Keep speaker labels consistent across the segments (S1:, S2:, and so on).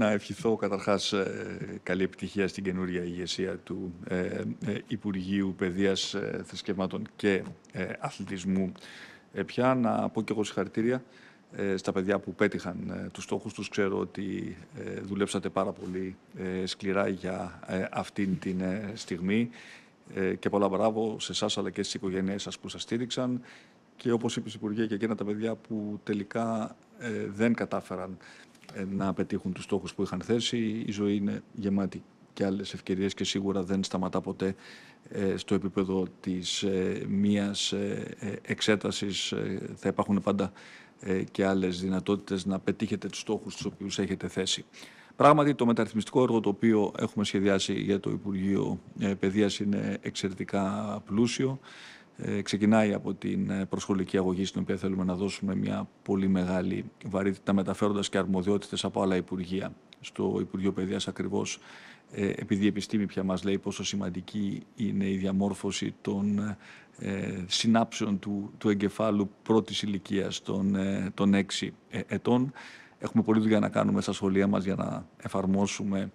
S1: Να ευχηθώ καταρχάς ε, καλή επιτυχία στην καινούρια ηγεσία του ε, ε, Υπουργείου Παιδείας Θρησκευμάτων και Αθλητισμού. Πια να πω και εγώ συγχαρητήρια στα παιδιά που πέτυχαν τους στόχους τους. Ξέρω ότι δουλέψατε πάρα πολύ σκληρά για αυτήν την στιγμή και πολλά μπράβο σε εσάς αλλά και στις οικογένειές σας που σας στήριξαν και όπως είπες η Υπουργέ και εκείνα τα παιδιά που τελικά δεν κατάφεραν ε, να πετύχουν τους στόχους που είχαν θέσει. Η ζωή είναι γεμάτη και άλλες ευκαιρίες και σίγουρα δεν σταματά ποτέ ε, στο επίπεδο της ε, μίας εξέτασης. Θα υπάρχουν πάντα και άλλες δυνατότητες να πετύχετε τους στόχους τους οποίους έχετε θέσει. Πράγματι, το μεταρρυθμιστικό έργο το οποίο έχουμε σχεδιάσει για το Υπουργείο Παιδείας είναι εξαιρετικά πλούσιο. Ε, ξεκινάει από την ε, προσχολική αγωγή στην οποία θέλουμε να δώσουμε μια πολύ μεγάλη βαρύτητα μεταφέροντας και αρμοδιότητες από άλλα Υπουργεία στο Υπουργείο Παιδείας ακριβώς ε, επειδή η επιστήμη πια μας λέει πόσο σημαντική είναι η διαμόρφωση των συνάψεων του, του εγκεφάλου πρώτης ηλικίας των, των ετών. Έχουμε πολλή δουλειά να κάνουμε στα σχολεία μας για να εφαρμόσουμε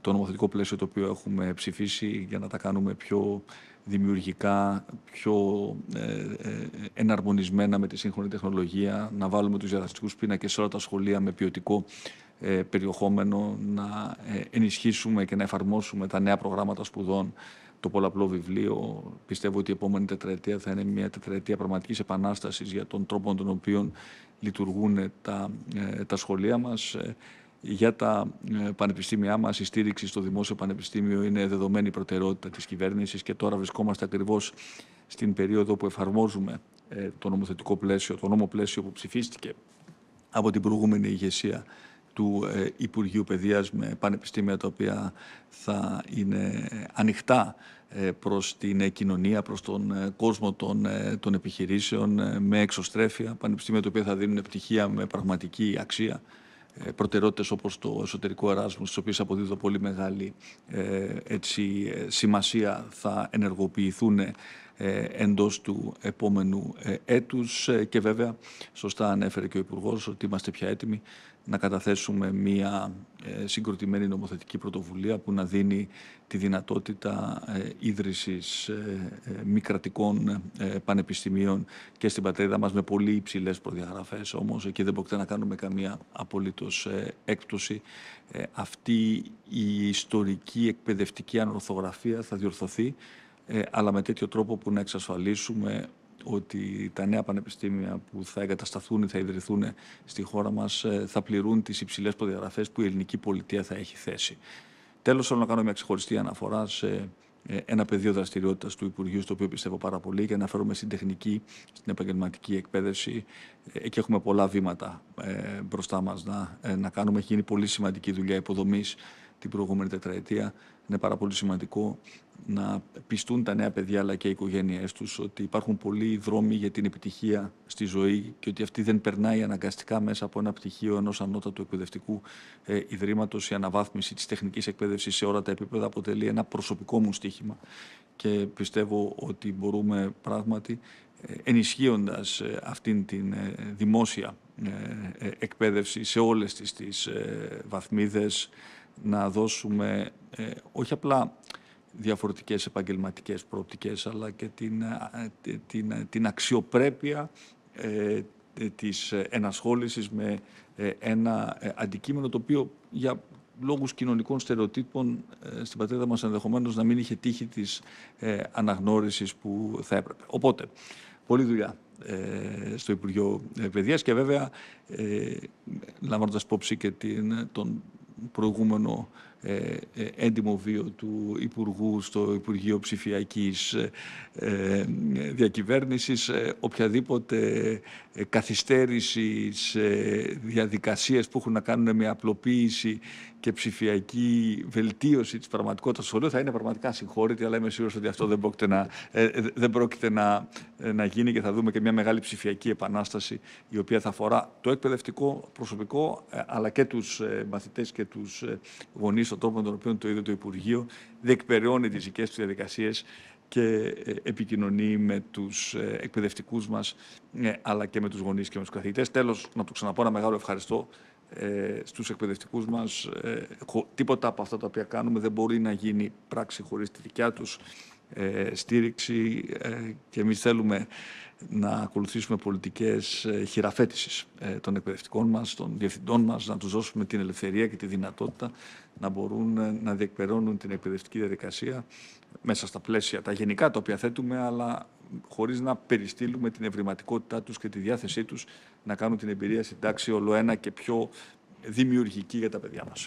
S1: το νομοθετικό πλαίσιο το οποίο έχουμε ψηφίσει για να τα κάνουμε πιο δημιουργικά, πιο ε, ε, εναρμονισμένα με τη σύγχρονη τεχνολογία, να βάλουμε τους διαδραστικούς πίνακες σε όλα τα σχολεία με ποιοτικό ε, περιεχόμενο, να ενισχύσουμε και να εφαρμόσουμε τα νέα προγράμματα σπουδών, το πολλαπλό βιβλίο. Πιστεύω ότι η επόμενη τετραετία θα είναι μια τετραετία πραγματικής επανάστασης για τον τρόπο τον οποίο λειτουργούν τα, τα σχολεία μας για τα ε, πανεπιστήμια μας. Η στήριξη στο δημόσιο πανεπιστήμιο είναι δεδομένη προτεραιότητα της κυβέρνησης και τώρα βρισκόμαστε ακριβώς στην περίοδο που εφαρμόζουμε ε, το νομοθετικό πλαίσιο, το νόμο πλαίσιο που ψηφίστηκε από την προηγούμενη ηγεσία του ε, Υπουργείου Παιδείας με πανεπιστήμια τα οποία θα είναι ανοιχτά προς την κοινωνία, προς τον κόσμο των, των επιχειρήσεων με εξωστρέφεια, πανεπιστήμια τα οποία θα δίνουν πτυχία με πραγματική αξία ε, προτεραιότητες όπως το εσωτερικό Εράσμου, στις οποίες αποδίδω πολύ μεγάλη ε, έτσι, ε, σημασία θα ενεργοποιηθούν ε, εντός του επόμενου ε, έτους ε, και βέβαια σωστά ανέφερε και ο υπουργός ότι είμαστε πια έτοιμοι να καταθέσουμε μια συγκροτημένη νομοθετική πρωτοβουλία που να δίνει τη δυνατότητα ίδρυσης μη κρατικών πανεπιστημίων και στην πατρίδα μας με πολύ υψηλές προδιαγραφές όμως εκεί δεν πρόκειται να κάνουμε καμία απολύτως έκπτωση. Αυτή η ιστορική εκπαιδευτική ανορθογραφία θα διορθωθεί ε, αλλά με τέτοιο τρόπο που να εξασφαλίσουμε ότι τα νέα πανεπιστήμια που θα εγκατασταθούν ή θα ιδρυθούν στη χώρα μας ε, θα πληρούν τις υψηλές προδιαγραφές που η ελληνική πολιτεία θα έχει θέσει. Τέλος, θέλω να κάνω μια ξεχωριστή αναφορά σε ε, ένα πεδίο δραστηριότητας του Υπουργείου, στο οποίο πιστεύω πάρα πολύ και αναφέρομαι στην τεχνική, στην επαγγελματική εκπαίδευση. Εκεί έχουμε πολλά βήματα μπροστά μας να, να κάνουμε. Έχει γίνει πολύ σημαντική δουλειά υποδομής την προηγούμενη τετραετία. Είναι πάρα πολύ σημαντικό να πιστούν τα νέα παιδιά αλλά και οι οικογένειε τους, ότι υπάρχουν πολλοί δρόμοι για την επιτυχία στη ζωή και ότι αυτή δεν περνάει αναγκαστικά μέσα από ένα πτυχίο ενός ανώτατου εκπαιδευτικού ε, ιδρύματος. Η αναβάθμιση της τεχνικής εκπαίδευσης σε όλα τα επίπεδα αποτελεί ένα προσωπικό μου στοίχημα και πιστεύω ότι μπορούμε πράγματι ε, ενισχύοντας ε, αυτήν την ε, δημόσια εκπαίδευση σε όλες τις, βαθμίδες να δώσουμε ε, όχι απλά διαφορετικές επαγγελματικές προοπτικές, αλλά και την, ε, την, ε, την αξιοπρέπεια της ενασχόλησης με ένα αντικείμενο το οποίο για λόγους κοινωνικών στερεοτύπων στην πατρίδα μας ενδεχομένως να μην είχε τύχει της αναγνώρισης που θα έπρεπε. Οπότε, πολλή δουλειά στο Υπουργείο Παιδείας και βέβαια λαμβάνοντας υπόψη και την, τον por alguna no Ε, ε, έντιμο βίο του Υπουργού στο Υπουργείο Ψηφιακής ε, Διακυβέρνησης, οποιαδήποτε καθυστέρηση σε διαδικασίες που έχουν να κάνουν με απλοποίηση και ψηφιακή βελτίωση της πραγματικότητας του σχολείου θα είναι πραγματικά συγχώρητη, αλλά είμαι σίγουρος ότι αυτό δεν πρόκειται, να, δεν πρόκειται να, να γίνει και θα δούμε και μια μεγάλη ψηφιακή επανάσταση η οποία θα αφορά το εκπαιδευτικό προσωπικό αλλά και τους μαθητές και τους γονείς στον τρόπο με τον οποίο το ίδιο το Υπουργείο, διεκπεραιώνει τις δικές του διαδικασίες και ε, επικοινωνεί με τους ε, εκπαιδευτικούς μας, ε, αλλά και με τους γονείς και με τους καθηγητές. Τέλος, να του ξαναπώ ένα μεγάλο ευχαριστώ στου στους μα. μας. τίποτα από αυτά τα οποία κάνουμε δεν μπορεί να γίνει πράξη χωρίς τη δικιά τους. Ε, στήριξη ε, και εμείς θέλουμε να ακολουθήσουμε πολιτικές ε, χειραφέτησης των εκπαιδευτικών μας, των διευθυντών μας, να τους δώσουμε την ελευθερία και τη δυνατότητα να μπορούν να διεκπερώνουν την εκπαιδευτική διαδικασία μέσα στα πλαίσια, τα γενικά τα οποία θέτουμε, αλλά χωρίς να περιστήλουμε την ευρηματικότητά τους και τη διάθεσή τους να κάνουν την εμπειρία στην τάξη όλο ένα και πιο δημιουργική για τα παιδιά μας.